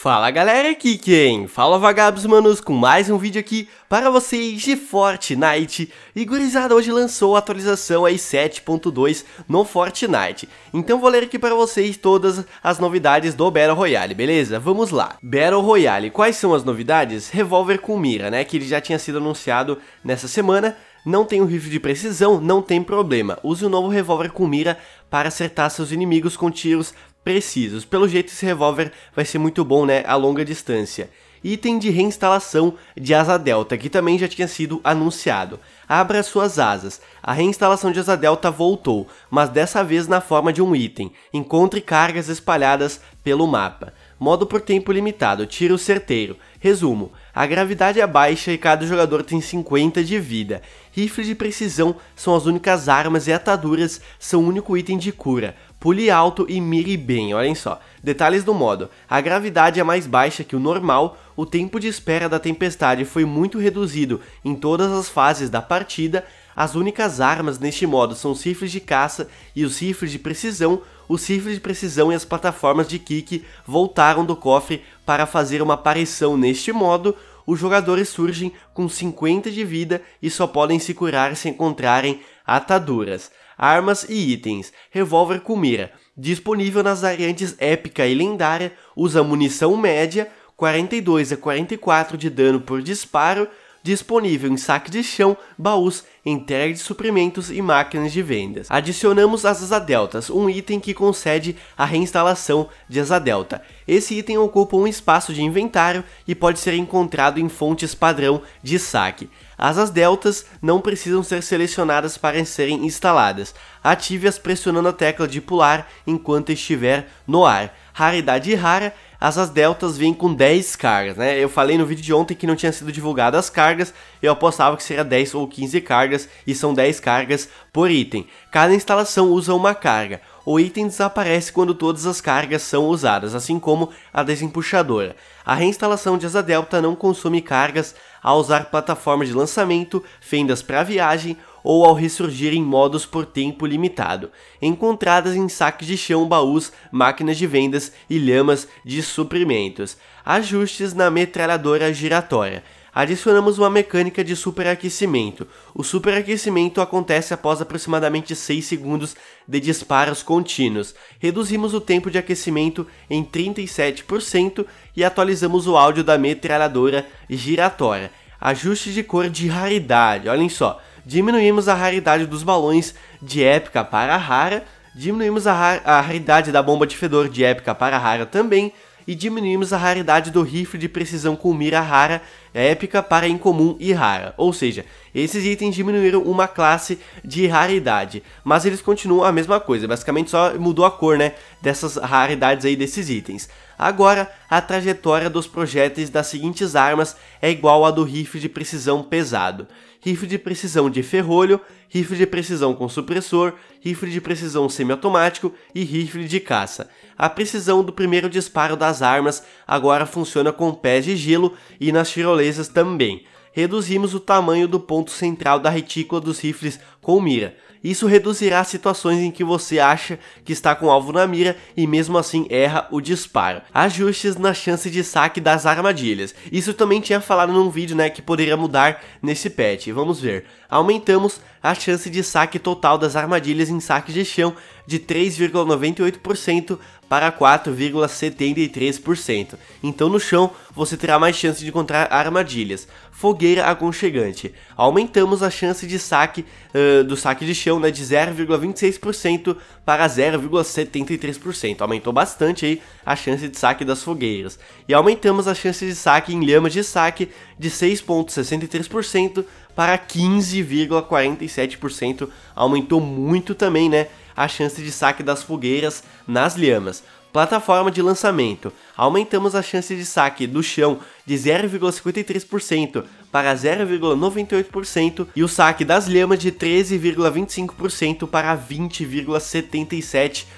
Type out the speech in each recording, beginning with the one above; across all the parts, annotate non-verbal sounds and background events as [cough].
Fala galera, aqui quem? Fala vagabos manos com mais um vídeo aqui para vocês de Fortnite E gurizada, hoje lançou a atualização aí 7.2 no Fortnite Então vou ler aqui para vocês todas as novidades do Battle Royale, beleza? Vamos lá Battle Royale, quais são as novidades? Revolver com mira, né? Que ele já tinha sido anunciado nessa semana não tem um rifle de precisão, não tem problema. Use o novo revólver com mira para acertar seus inimigos com tiros precisos. Pelo jeito, esse revólver vai ser muito bom né, a longa distância. Item de reinstalação de asa delta, que também já tinha sido anunciado. Abra suas asas. A reinstalação de asa delta voltou, mas dessa vez na forma de um item. Encontre cargas espalhadas pelo mapa modo por tempo limitado, tiro certeiro. Resumo: a gravidade é baixa e cada jogador tem 50 de vida. Rifles de precisão são as únicas armas e ataduras são o único item de cura. Pule alto e mire bem, olhem só. Detalhes do modo: a gravidade é mais baixa que o normal, o tempo de espera da tempestade foi muito reduzido em todas as fases da partida. As únicas armas neste modo são os rifles de caça e os rifles de precisão, os rifles de precisão e as plataformas de kick voltaram do cofre para fazer uma aparição neste modo, os jogadores surgem com 50 de vida e só podem se curar se encontrarem ataduras, armas e itens. Revólver com mira, disponível nas variantes épica e lendária, usa munição média, 42 a 44 de dano por disparo, disponível em saque de chão, baús, entrega de suprimentos e máquinas de vendas. Adicionamos as asa deltas um item que concede a reinstalação de asa delta. Esse item ocupa um espaço de inventário e pode ser encontrado em fontes padrão de saque. Asas deltas não precisam ser selecionadas para serem instaladas. Ative-as pressionando a tecla de pular enquanto estiver no ar. Raridade rara as deltas vêm com 10 cargas, né? Eu falei no vídeo de ontem que não tinha sido divulgado as cargas, eu apostava que seria 10 ou 15 cargas, e são 10 cargas por item. Cada instalação usa uma carga. O item desaparece quando todas as cargas são usadas, assim como a desempuxadora. A reinstalação de asa delta não consome cargas ao usar plataformas de lançamento, fendas para viagem ou ao ressurgir em modos por tempo limitado, encontradas em saques de chão, baús, máquinas de vendas e lhamas de suprimentos. Ajustes na metralhadora giratória adicionamos uma mecânica de superaquecimento. O superaquecimento acontece após aproximadamente 6 segundos de disparos contínuos. Reduzimos o tempo de aquecimento em 37% e atualizamos o áudio da metralhadora giratória. Ajuste de cor de raridade, olhem só diminuímos a raridade dos balões de épica para rara, diminuímos a, ra a raridade da bomba de fedor de épica para rara também, e diminuímos a raridade do rifle de precisão com mira rara, épica para incomum e rara. Ou seja, esses itens diminuíram uma classe de raridade, mas eles continuam a mesma coisa, basicamente só mudou a cor, né, dessas raridades aí desses itens. Agora, a trajetória dos projéteis das seguintes armas é igual à do rifle de precisão pesado. Rifle de precisão de ferrolho, rifle de precisão com supressor, rifle de precisão semiautomático e rifle de caça. A precisão do primeiro disparo das armas agora funciona com pés de gelo e nas tirolesas também reduzimos o tamanho do ponto central da retícula dos rifles com mira. Isso reduzirá situações em que você acha que está com alvo na mira e mesmo assim erra o disparo. Ajustes na chance de saque das armadilhas. Isso também tinha falado num vídeo, né, que poderia mudar nesse patch. Vamos ver. Aumentamos a chance de saque total das armadilhas em saque de chão de 3,98% para 4,73%. Então no chão você terá mais chance de encontrar armadilhas. Fogueira aconchegante. Aumentamos a chance de saque uh, do saque de chão né, de 0,26% para 0,73%. Aumentou bastante aí a chance de saque das fogueiras. E aumentamos a chance de saque em lhamas de saque de 6,63% para 15,47%. Aumentou muito também, né? a chance de saque das fogueiras nas lhamas. Plataforma de lançamento. Aumentamos a chance de saque do chão de 0,53% para 0,98% e o saque das lhamas de 13,25% para 20,77%.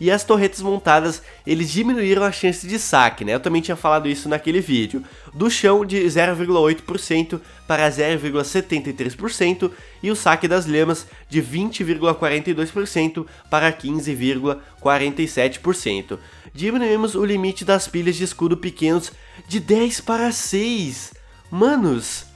E as torretas montadas, eles diminuíram a chance de saque, né? Eu também tinha falado isso naquele vídeo. Do chão de 0,8% para 0,73% e o saque das lemas de 20,42% para 15,47%. Diminuímos o limite das pilhas de escudo pequenos de 10 para 6. Manos,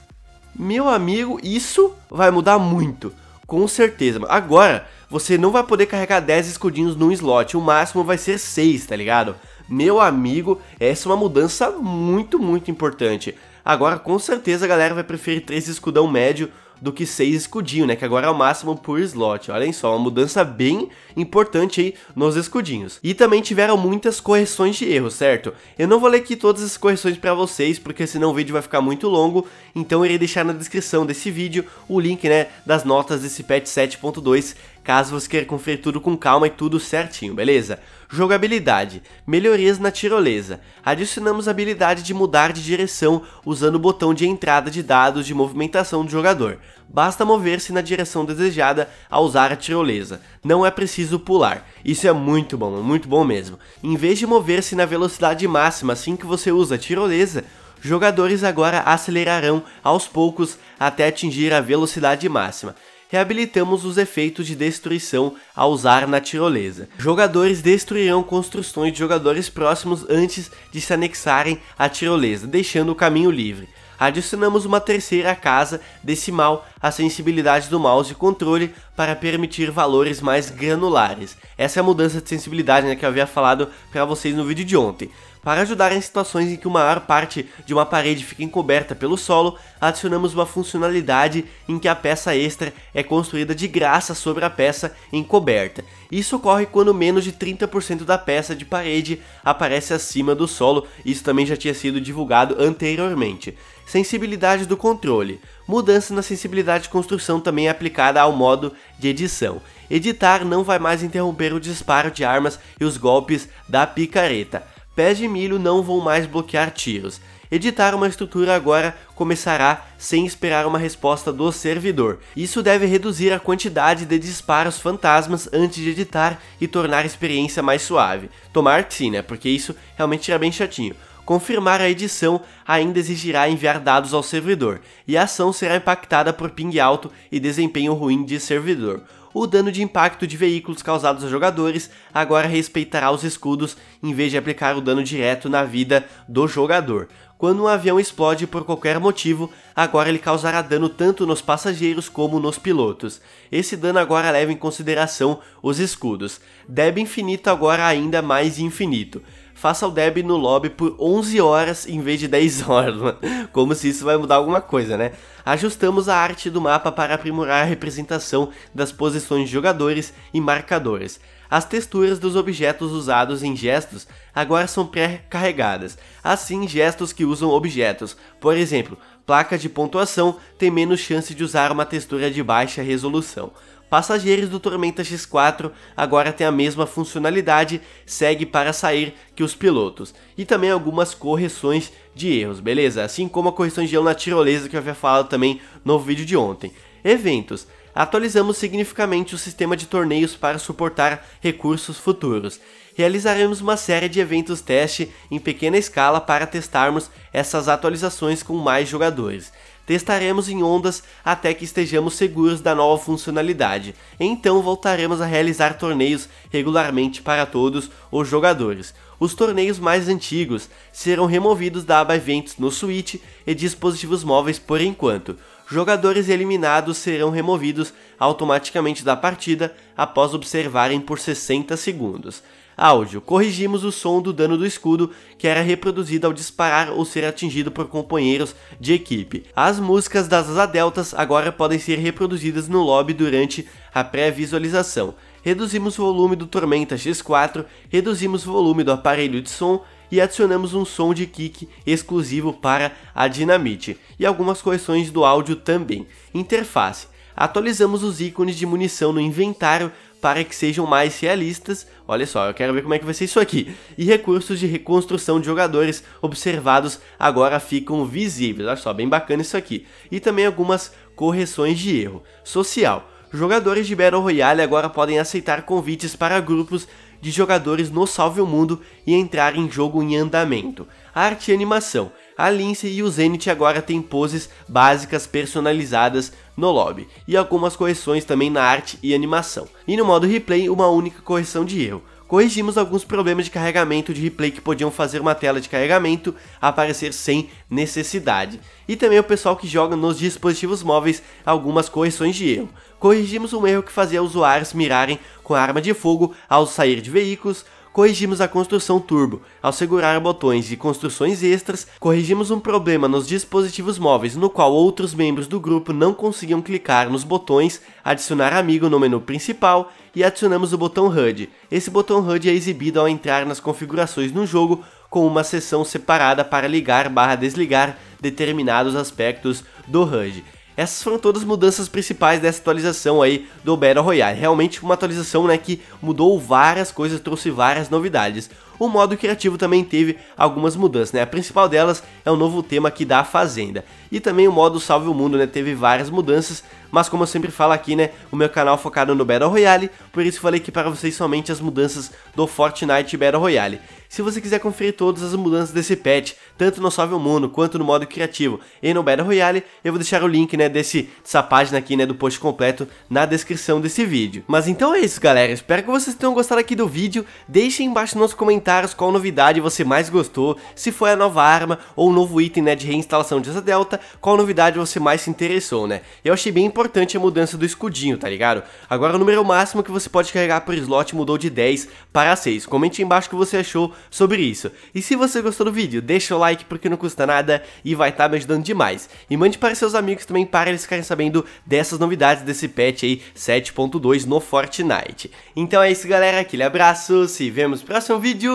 meu amigo, isso vai mudar muito. Com certeza. Agora, você não vai poder carregar 10 escudinhos num slot. O máximo vai ser 6, tá ligado? Meu amigo, essa é uma mudança muito, muito importante. Agora, com certeza, a galera vai preferir 3 escudão médio do que 6 escudinho, né? Que agora é o máximo por slot. Olhem só, uma mudança bem importante aí nos escudinhos. E também tiveram muitas correções de erro, certo? Eu não vou ler aqui todas as correções para vocês, porque senão o vídeo vai ficar muito longo, então eu irei deixar na descrição desse vídeo o link, né, das notas desse patch 7.2 caso você queira conferir tudo com calma e tudo certinho, beleza? Jogabilidade, melhorias na tirolesa. Adicionamos a habilidade de mudar de direção usando o botão de entrada de dados de movimentação do jogador. Basta mover-se na direção desejada ao usar a tirolesa. Não é preciso pular. Isso é muito bom, é muito bom mesmo. Em vez de mover-se na velocidade máxima assim que você usa a tirolesa, jogadores agora acelerarão aos poucos até atingir a velocidade máxima reabilitamos os efeitos de destruição a usar na tirolesa. Jogadores destruirão construções de jogadores próximos antes de se anexarem à tirolesa, deixando o caminho livre. Adicionamos uma terceira casa decimal a sensibilidade do mouse e controle para permitir valores mais granulares. Essa é a mudança de sensibilidade né, que eu havia falado para vocês no vídeo de ontem. Para ajudar em situações em que uma maior parte de uma parede fica encoberta pelo solo, adicionamos uma funcionalidade em que a peça extra é construída de graça sobre a peça encoberta. Isso ocorre quando menos de 30% da peça de parede aparece acima do solo, isso também já tinha sido divulgado anteriormente. Sensibilidade do controle mudança na sensibilidade de construção também é aplicada ao modo de edição. Editar não vai mais interromper o disparo de armas e os golpes da picareta. Pés de milho não vão mais bloquear tiros. Editar uma estrutura agora começará sem esperar uma resposta do servidor. Isso deve reduzir a quantidade de disparos fantasmas antes de editar e tornar a experiência mais suave. Tomar sim, né? Porque isso realmente era bem chatinho confirmar a edição ainda exigirá enviar dados ao servidor, e a ação será impactada por ping alto e desempenho ruim de servidor. O dano de impacto de veículos causados a jogadores agora respeitará os escudos em vez de aplicar o dano direto na vida do jogador. Quando um avião explode por qualquer motivo, agora ele causará dano tanto nos passageiros como nos pilotos. Esse dano agora leva em consideração os escudos. Deb infinito agora ainda mais infinito faça o deb no lobby por 11 horas em vez de 10 [laughs] horas, mano. como se isso vai mudar alguma coisa, né? Ajustamos a arte do mapa para aprimorar a representação das posições de jogadores e marcadores. As texturas dos objetos usados em gestos agora são pré-carregadas, assim gestos que usam objetos. Por exemplo, placa de pontuação tem menos chance de usar uma textura de baixa resolução. Passageiros do Tormenta X4 agora tem a mesma funcionalidade, segue para sair que os pilotos. E também algumas correções de erros, beleza? Assim como a correção de erro na tirolesa que eu havia falado também no vídeo de ontem. Eventos atualizamos significativamente o sistema de torneios para suportar recursos futuros. Realizaremos uma série de eventos teste em pequena escala para testarmos essas atualizações com mais jogadores testaremos em ondas até que estejamos seguros da nova funcionalidade. Então voltaremos a realizar torneios regularmente para todos os jogadores. Os torneios mais antigos serão removidos da aba Eventos no Switch e dispositivos móveis por enquanto. Jogadores eliminados serão removidos automaticamente da partida após observarem por 60 segundos áudio. Corrigimos o som do dano do escudo, que era reproduzido ao disparar ou ser atingido por companheiros de equipe. As músicas das asa deltas agora podem ser reproduzidas no lobby durante a pré-visualização. Reduzimos o volume do Tormenta X4, reduzimos o volume do aparelho de som e adicionamos um som de kick exclusivo para a Dynamite e algumas correções do áudio também. Interface. Atualizamos os ícones de munição no inventário para que sejam mais realistas. Olha só, eu quero ver como é que vai ser isso aqui. E recursos de reconstrução de jogadores observados agora ficam visíveis. Olha só, bem bacana isso aqui. E também algumas correções de erro. Social. Jogadores de Battle Royale agora podem aceitar convites para grupos de jogadores no Salve o Mundo e entrar em jogo em andamento. Arte e animação a Lince e o Zenit agora têm poses básicas personalizadas no lobby, e algumas correções também na arte e animação. E no modo replay, uma única correção de erro. Corrigimos alguns problemas de carregamento de replay que podiam fazer uma tela de carregamento aparecer sem necessidade. E também o pessoal que joga nos dispositivos móveis algumas correções de erro. Corrigimos um erro que fazia usuários mirarem com arma de fogo ao sair de veículos, corrigimos a construção turbo. Ao segurar botões e construções extras, corrigimos um problema nos dispositivos móveis no qual outros membros do grupo não conseguiam clicar nos botões adicionar amigo no menu principal e adicionamos o botão HUD. Esse botão HUD é exibido ao entrar nas configurações no jogo com uma seção separada para ligar barra desligar determinados aspectos do HUD. Essas foram todas as mudanças principais dessa atualização aí do Battle Royale. Realmente uma atualização né, que mudou várias coisas, trouxe várias novidades o modo criativo também teve algumas mudanças, né? A principal delas é o novo tema que dá a Fazenda. E também o modo Salve o Mundo, né? Teve várias mudanças, mas como eu sempre falo aqui, né? O meu canal é focado no Battle Royale, por isso falei que para vocês somente as mudanças do Fortnite Battle Royale. Se você quiser conferir todas as mudanças desse patch, tanto no Salve o Mundo quanto no modo criativo e no Battle Royale, eu vou deixar o link, né, desse, dessa página aqui, né, do post completo na descrição desse vídeo. Mas então é isso, galera. Espero que vocês tenham gostado aqui do vídeo. Deixem embaixo nos comentários comentários qual novidade você mais gostou, se foi a nova arma ou o novo item né, de reinstalação de asa delta, qual novidade você mais se interessou, né? Eu achei bem importante a mudança do escudinho, tá ligado? Agora o número máximo que você pode carregar por slot mudou de 10 para 6. Comente embaixo o que você achou sobre isso. E se você gostou do vídeo, deixa o like porque não custa nada e vai estar tá me ajudando demais. E mande para seus amigos também para eles ficarem sabendo dessas novidades desse patch aí 7.2 no Fortnite. Então é isso galera, aquele abraço, se vemos no próximo vídeo.